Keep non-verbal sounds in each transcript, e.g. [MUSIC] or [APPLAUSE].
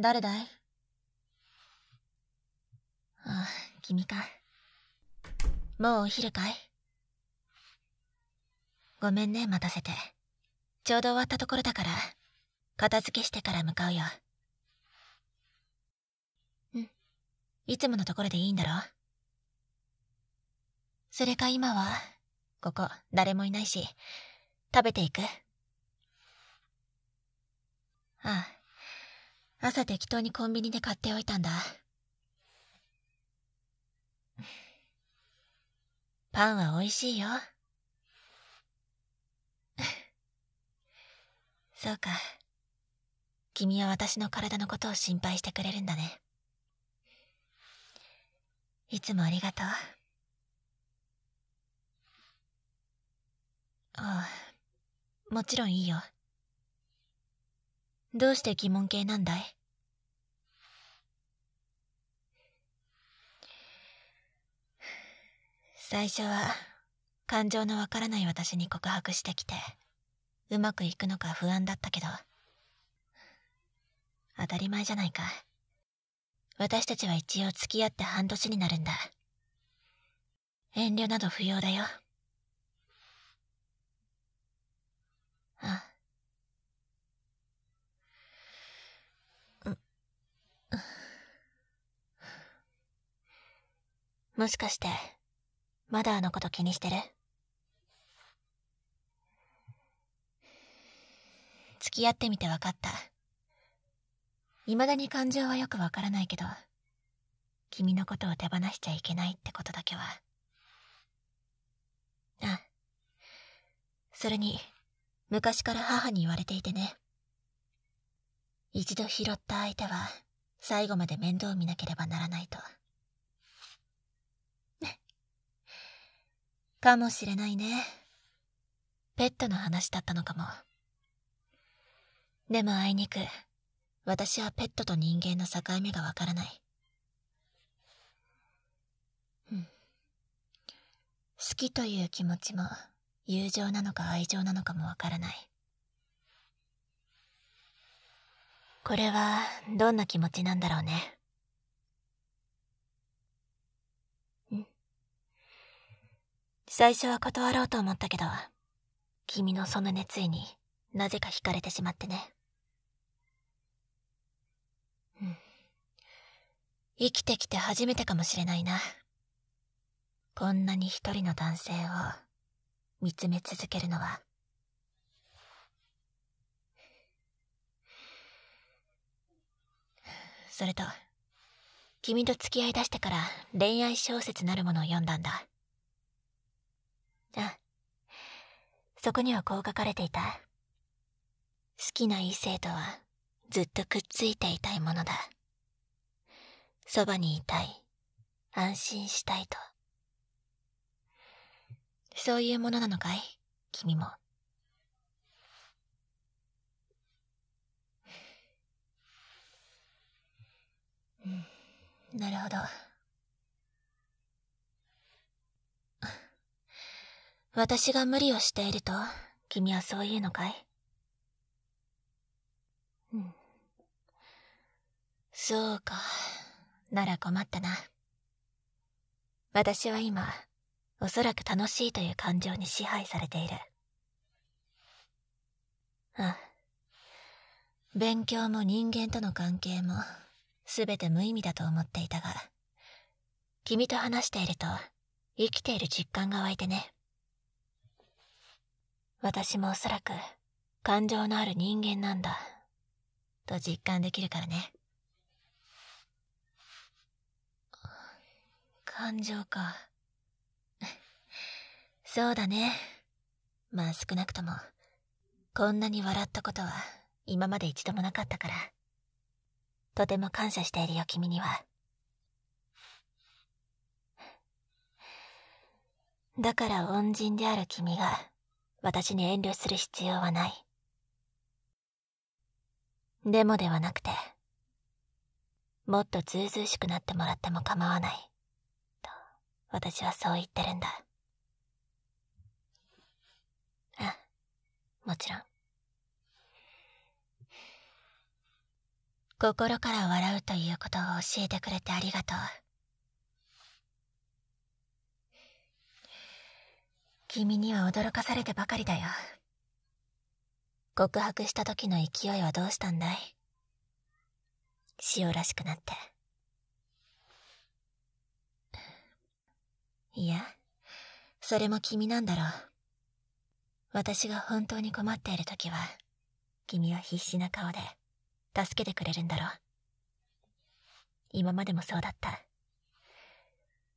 誰だいああ、君か。もうお昼かいごめんね、待たせて。ちょうど終わったところだから、片付けしてから向かうよ。うん。いつものところでいいんだろそれか今は、ここ誰もいないし、食べていくああ。朝適当にコンビニで買っておいたんだ。パンは美味しいよ。[LAUGHS] そうか。君は私の体のことを心配してくれるんだね。いつもありがとう。ああ、もちろんいいよ。どうして疑問形なんだい最初は感情のわからない私に告白してきてうまくいくのか不安だったけど当たり前じゃないか私たちは一応付き合って半年になるんだ遠慮など不要だよあもしかして、まだあのこと気にしてる付き合ってみて分かった。未だに感情はよく分からないけど、君のことを手放しちゃいけないってことだけは。あ、それに、昔から母に言われていてね。一度拾った相手は、最後まで面倒を見なければならないと。かもしれないね。ペットの話だったのかも。でもあいにく、私はペットと人間の境目がわからない。うん。好きという気持ちも、友情なのか愛情なのかもわからない。これは、どんな気持ちなんだろうね。最初は断ろうと思ったけど、君のその熱意になぜか惹かれてしまってね。うん。生きてきて初めてかもしれないな。こんなに一人の男性を見つめ続けるのは。それと、君と付き合いだしてから恋愛小説なるものを読んだんだ。あそこにはこう書かれていた好きな異性とはずっとくっついていたいものだそばにいたい安心したいとそういうものなのかい君もうんなるほど。私が無理をしていると、君はそう言うのかいうん。そうか。なら困ったな。私は今、おそらく楽しいという感情に支配されている。うん勉強も人間との関係も、すべて無意味だと思っていたが、君と話していると、生きている実感が湧いてね。私もおそらく感情のある人間なんだと実感できるからね感情か [LAUGHS] そうだねまあ少なくともこんなに笑ったことは今まで一度もなかったからとても感謝しているよ君にはだから恩人である君が私に遠慮する必要はない。でもではなくて、もっとずうずうしくなってもらっても構わない。と、私はそう言ってるんだ。あ、もちろん。心から笑うということを教えてくれてありがとう。君には驚かされてばかりだよ。告白した時の勢いはどうしたんだい潮らしくなって。いや、それも君なんだろう。私が本当に困っている時は、君は必死な顔で、助けてくれるんだろう。今までもそうだった。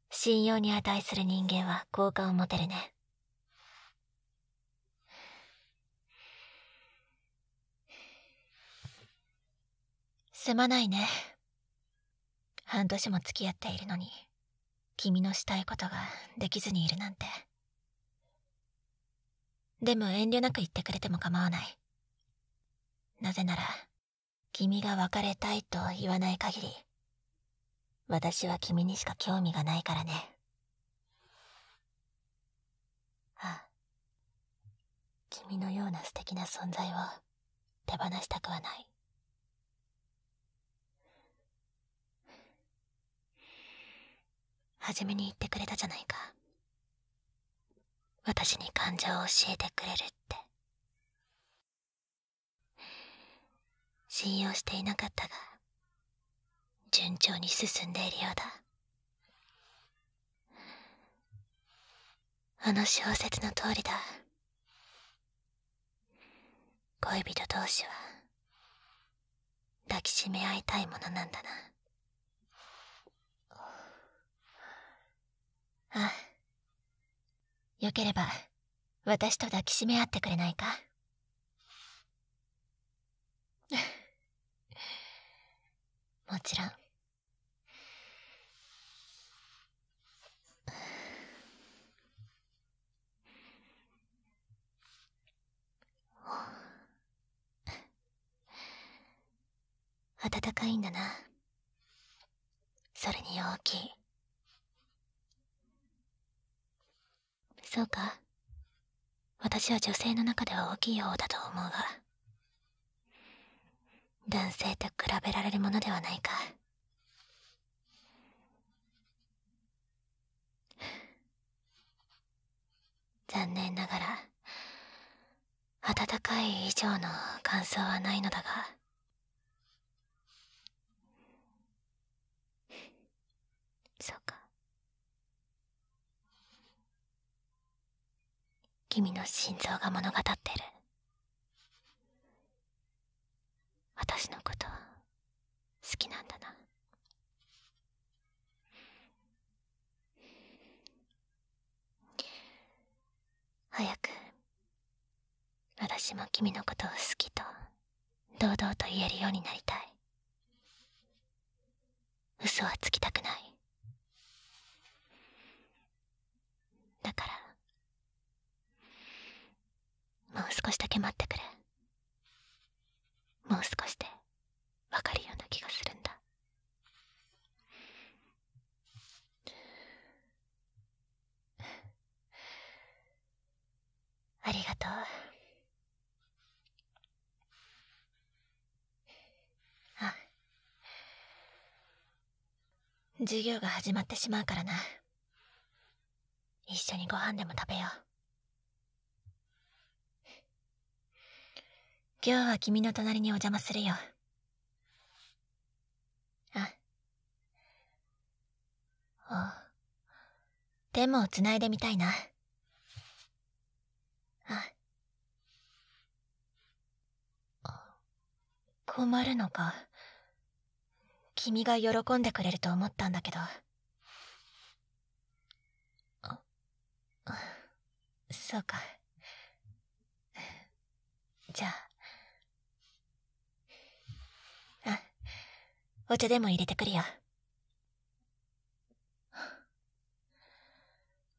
信用に値する人間は好感を持てるね。すまないね半年も付き合っているのに君のしたいことができずにいるなんてでも遠慮なく言ってくれても構わないなぜなら君が別れたいと言わない限り私は君にしか興味がないからねあ君のような素敵な存在を手放したくはない初めに言ってくれたじゃないか私に感情を教えてくれるって信用していなかったが順調に進んでいるようだあの小説の通りだ恋人同士は抱きしめ合いたいものなんだなああ。よければ、私と抱きしめ合ってくれないか [LAUGHS] もちろん。暖 [LAUGHS] かいんだな。それに大きい。そうか私は女性の中では大きい方だと思うが男性と比べられるものではないか残念ながら温かい以上の感想はないのだが君の心臓が物語ってる私のこと好きなんだな早く私も君のことを好きと堂々と言えるようになりたい嘘はつきたくないだからもう少しだけ待ってくれもう少しでわかるような気がするんだありがとうあ授業が始まってしまうからな一緒にご飯でも食べよう今日は君の隣にお邪魔するよ。あ。あ。手もつないでみたいな。あ。困るのか。君が喜んでくれると思ったんだけど。あ、そうか。じゃあ。お茶でも入れてくるよ。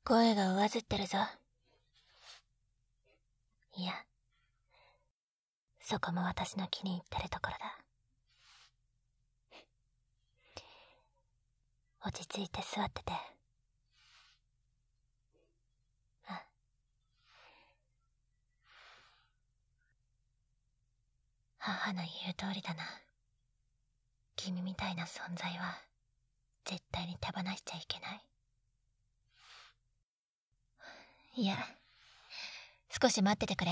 声が上ずってるぞ。いや、そこも私の気に入ってるところだ。落ち着いて座ってて。あ。母の言う通りだな。君みたいな存在は絶対に手放しちゃいけないいや少し待っててくれ